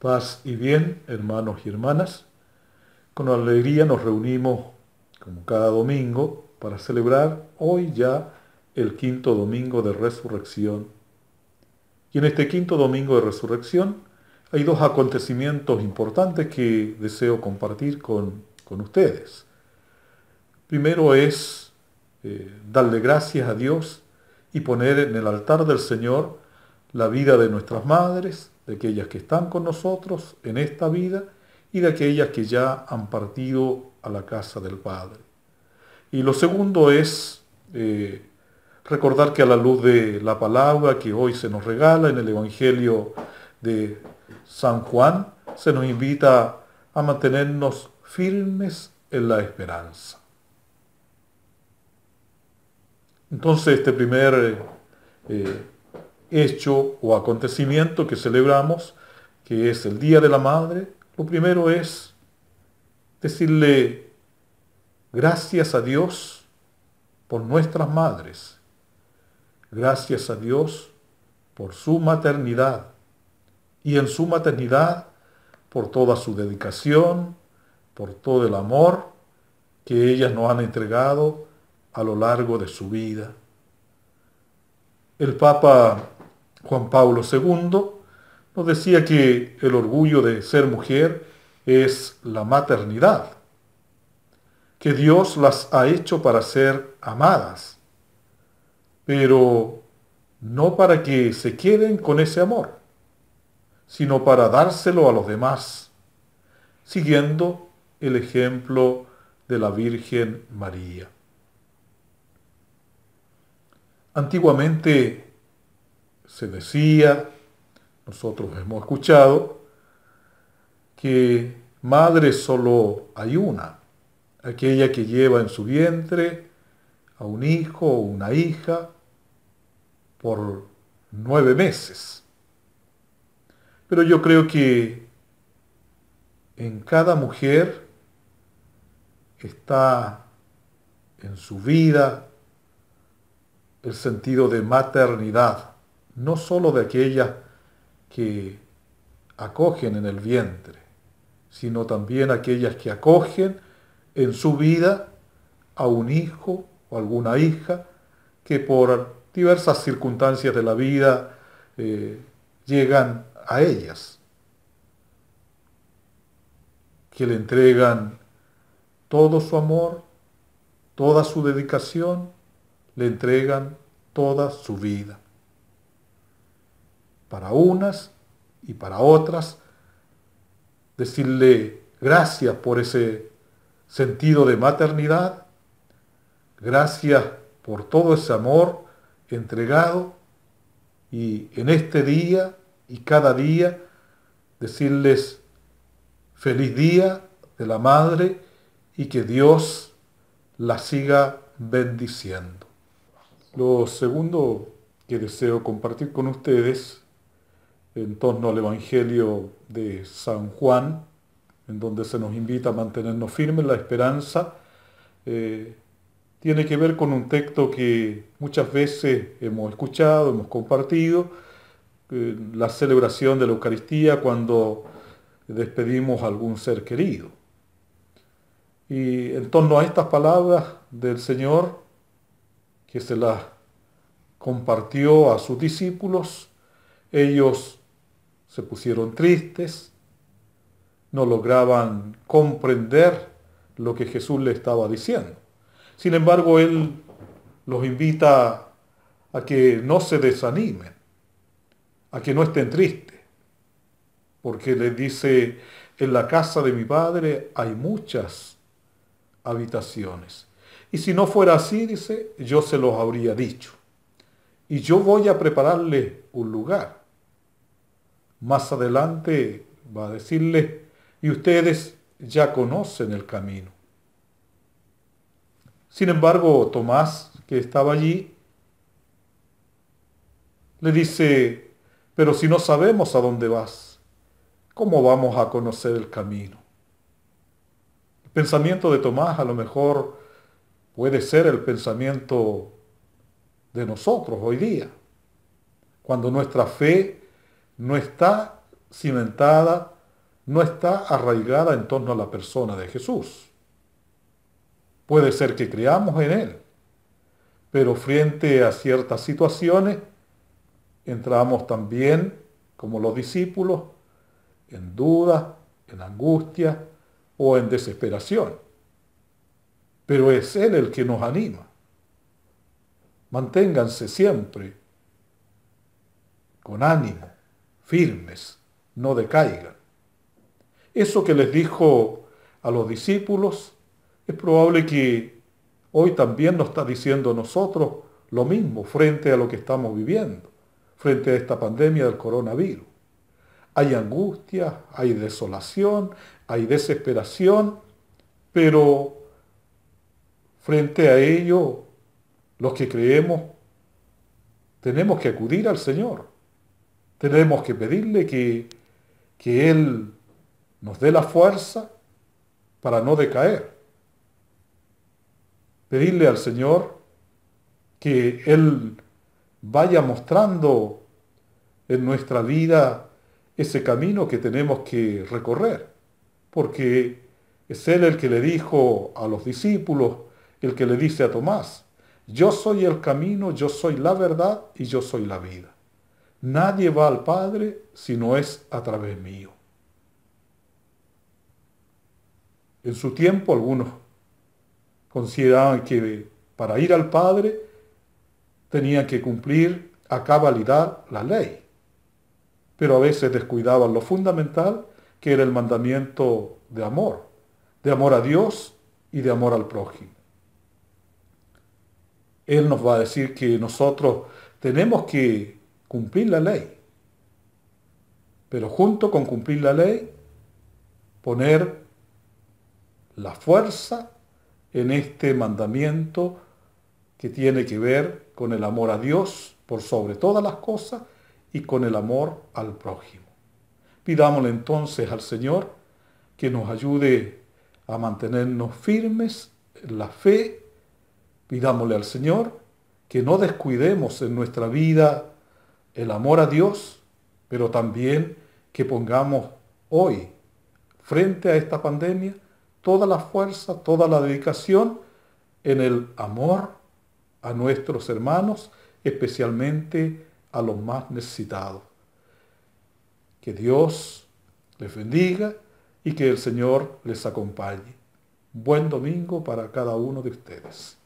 Paz y bien, hermanos y hermanas. Con alegría nos reunimos como cada domingo para celebrar hoy ya el quinto domingo de resurrección. Y en este quinto domingo de resurrección hay dos acontecimientos importantes que deseo compartir con, ustedes. Primero es eh, darle gracias a Dios y poner en el altar del Señor la vida de nuestras madres, de aquellas que están con nosotros en esta vida y de aquellas que ya han partido a la casa del Padre. Y lo segundo es eh, recordar que a la luz de la palabra que hoy se nos regala en el Evangelio de San Juan, se nos invita a mantenernos firmes en la esperanza. Entonces este primer eh, hecho o acontecimiento que celebramos, que es el Día de la Madre, lo primero es decirle gracias a Dios por nuestras madres, gracias a Dios por su maternidad y en su maternidad por toda su dedicación, por todo el amor que ellas nos han entregado a lo largo de su vida. El Papa Juan Pablo II nos decía que el orgullo de ser mujer es la maternidad, que Dios las ha hecho para ser amadas, pero no para que se queden con ese amor, sino para dárselo a los demás, siguiendo el ejemplo de la Virgen María. Antiguamente se decía, nosotros hemos escuchado, que madre solo hay una, aquella que lleva en su vientre a un hijo o una hija por nueve meses. Pero yo creo que en cada mujer está en su vida el sentido de maternidad no sólo de aquellas que acogen en el vientre, sino también aquellas que acogen en su vida a un hijo o alguna hija que por diversas circunstancias de la vida eh, llegan a ellas, que le entregan todo su amor, toda su dedicación, le entregan toda su vida para unas y para otras, decirle gracias por ese sentido de maternidad, gracias por todo ese amor entregado y en este día y cada día decirles feliz día de la madre y que Dios la siga bendiciendo. Lo segundo que deseo compartir con ustedes en torno al Evangelio de San Juan, en donde se nos invita a mantenernos firmes la esperanza, eh, tiene que ver con un texto que muchas veces hemos escuchado, hemos compartido, eh, la celebración de la Eucaristía cuando despedimos a algún ser querido. Y en torno a estas palabras del Señor, que se las compartió a sus discípulos, ellos se pusieron tristes, no lograban comprender lo que Jesús le estaba diciendo. Sin embargo, Él los invita a que no se desanimen, a que no estén tristes, porque les dice, en la casa de mi Padre hay muchas habitaciones. Y si no fuera así, dice, yo se los habría dicho. Y yo voy a prepararle un lugar. Más adelante va a decirle, y ustedes ya conocen el camino. Sin embargo, Tomás, que estaba allí, le dice, pero si no sabemos a dónde vas, ¿cómo vamos a conocer el camino? El pensamiento de Tomás a lo mejor puede ser el pensamiento de nosotros hoy día, cuando nuestra fe no está cimentada, no está arraigada en torno a la persona de Jesús. Puede ser que creamos en Él, pero frente a ciertas situaciones entramos también, como los discípulos, en duda, en angustia o en desesperación. Pero es Él el que nos anima. Manténganse siempre con ánimo, firmes, no decaigan. Eso que les dijo a los discípulos, es probable que hoy también nos está diciendo nosotros lo mismo frente a lo que estamos viviendo, frente a esta pandemia del coronavirus. Hay angustia, hay desolación, hay desesperación, pero frente a ello, los que creemos, tenemos que acudir al Señor tenemos que pedirle que, Él nos dé la fuerza para no decaer. Pedirle al Señor que Él vaya mostrando en nuestra vida ese camino que tenemos que recorrer, porque es Él el que le dijo a los discípulos, el que le dice a Tomás, yo soy el camino, yo soy la verdad y yo soy la vida. Nadie va al Padre si no es a través mío. En su tiempo algunos consideraban que para ir al Padre tenían que cumplir a cabalidad la ley, pero a veces descuidaban lo fundamental que era el mandamiento de amor, de amor a Dios y de amor al prójimo. Él nos va a decir que nosotros tenemos que cumplir la ley. Pero junto con cumplir la ley, poner la fuerza en este mandamiento que tiene que ver con el amor a Dios por sobre todas las cosas y con el amor al prójimo. Pidámosle entonces al Señor que nos ayude a mantenernos firmes en la fe. Pidámosle al Señor que no descuidemos en nuestra vida el amor a Dios, pero también que pongamos hoy, frente a esta pandemia, toda la fuerza, toda la dedicación en el amor a nuestros hermanos, especialmente a los más necesitados. Que Dios les bendiga y que el Señor les acompañe. Buen domingo para cada uno de ustedes.